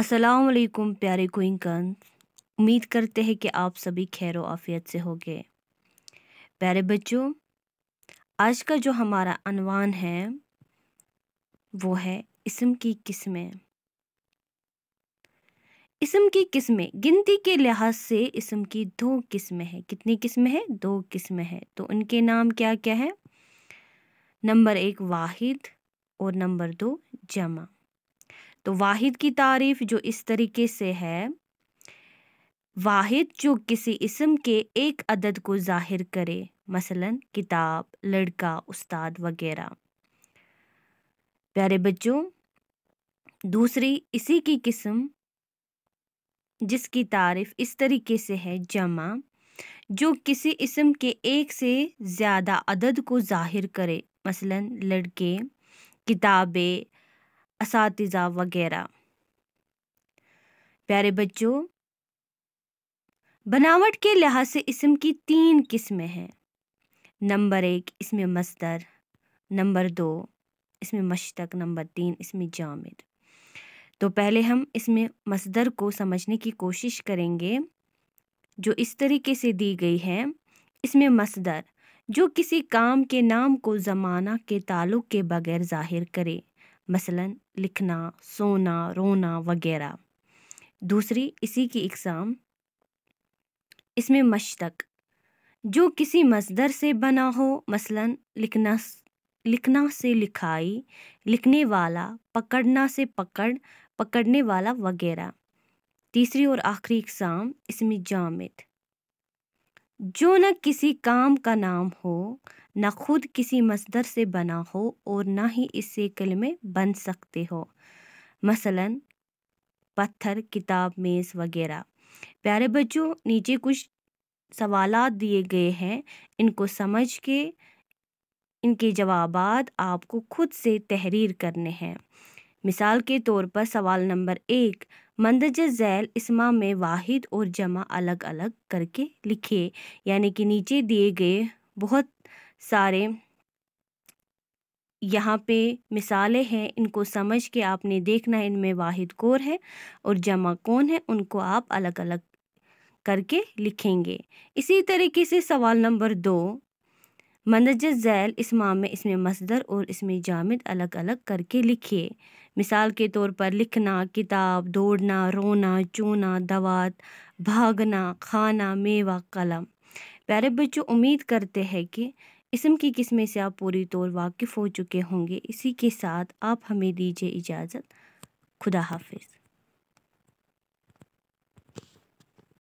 अस्सलाम वालेकुम प्यारे गोइंकंस उम्मीद करते हैं कि आप सभी खैर आफियत से होंगे प्यारे बच्चों आज का जो हमारा अनवान है वो है इसम की किस्में इसम की किस्में गिनती के लिहाज से इसम की दो किस्में हैं कितनी किस्में हैं दो किस्में हैं तो उनके नाम क्या क्या है नंबर एक वाहिद और नंबर दो जमा तो वाहिद की तारीफ जो इस तरीके से है वाहिद जो किसी इसम के एक अदद को जाहिर करे मसलन किताब लड़का उस्ताद वगैरह प्यारे बच्चों दूसरी इसी की किस्म जिसकी तारीफ इस तरीके से है जमा जो किसी इसम के एक से ज़्यादा अदद को जाहिर करे मसलन लड़के किताबें इस वगैरह प्यारे बच्चों बनावट के लिहाज से इसम की तीन किस्में हैं नंबर एक इसमें मस्तर नंबर दो इसमें मशतक नंबर तीन इसमें जामिद तो पहले हम इसमें मसदर को समझने की कोशिश करेंगे जो इस तरीके से दी गई है इसमें मसदर जो किसी काम के नाम को ज़माना के ताल्लुक़ के बगैर जाहिर करे मसलन लिखना सोना रोना वगैरह दूसरी इसी की इकसाम इसमें मशतक जो किसी मजदर से बना हो मसलन लिखना लिखना से लिखाई लिखने वाला पकड़ना से पकड़ पकड़ने वाला वगैरह तीसरी और आखिरी इकसाम इसमें जामित जो न किसी काम का नाम हो न खुद किसी मसदर से बना हो और ना ही इससे कलमे बन सकते हो मसलन पत्थर किताब मेज़ वगैरह प्यारे बच्चों नीचे कुछ सवाल दिए गए हैं इनको समझ के इनके जवाब आपको खुद से तहरीर करने हैं मिसाल के तौर पर सवाल नंबर एक मंदज जैल इसमा में वाहिद और जमा अलग अलग करके लिखिए यानी कि नीचे दिए गए बहुत सारे यहाँ पे मिसालें हैं इनको समझ के आपने देखना है इनमें वाहिद कौर है और जमा कौन है उनको आप अलग अलग करके लिखेंगे इसी तरीके से सवाल नंबर दो मंदज झैल माम में इसमें मसदर और इसमें जामिद अलग अलग करके लिखिए मिसाल के तौर पर लिखना किताब दौड़ना रोना चूना दवात भागना खाना मेवा कलम प्यारे बच्चों उम्मीद करते हैं कि इसम की किस्में से आप पूरी तौर वाकिफ़ हो चुके होंगे इसी के साथ आप हमें दीजिए इजाज़त खुदा हाफिज़